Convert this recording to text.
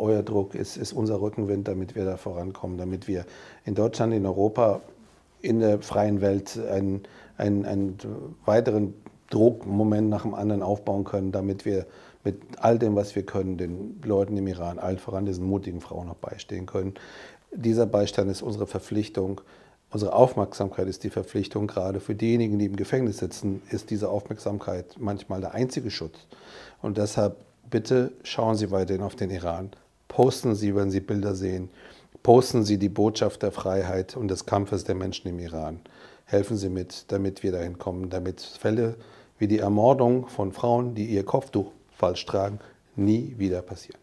euer Druck ist, ist unser Rückenwind, damit wir da vorankommen, damit wir in Deutschland, in Europa, in der freien Welt einen, einen, einen weiteren Druckmoment nach dem anderen aufbauen können, damit wir mit all dem, was wir können, den Leuten im Iran, allen voran diesen mutigen Frauen noch beistehen können. Dieser Beistand ist unsere Verpflichtung. Unsere Aufmerksamkeit ist die Verpflichtung, gerade für diejenigen, die im Gefängnis sitzen, ist diese Aufmerksamkeit manchmal der einzige Schutz. Und deshalb bitte schauen Sie weiterhin auf den Iran, Posten Sie, wenn Sie Bilder sehen. Posten Sie die Botschaft der Freiheit und des Kampfes der Menschen im Iran. Helfen Sie mit, damit wir dahin kommen, damit Fälle wie die Ermordung von Frauen, die ihr Kopftuch falsch tragen, nie wieder passieren.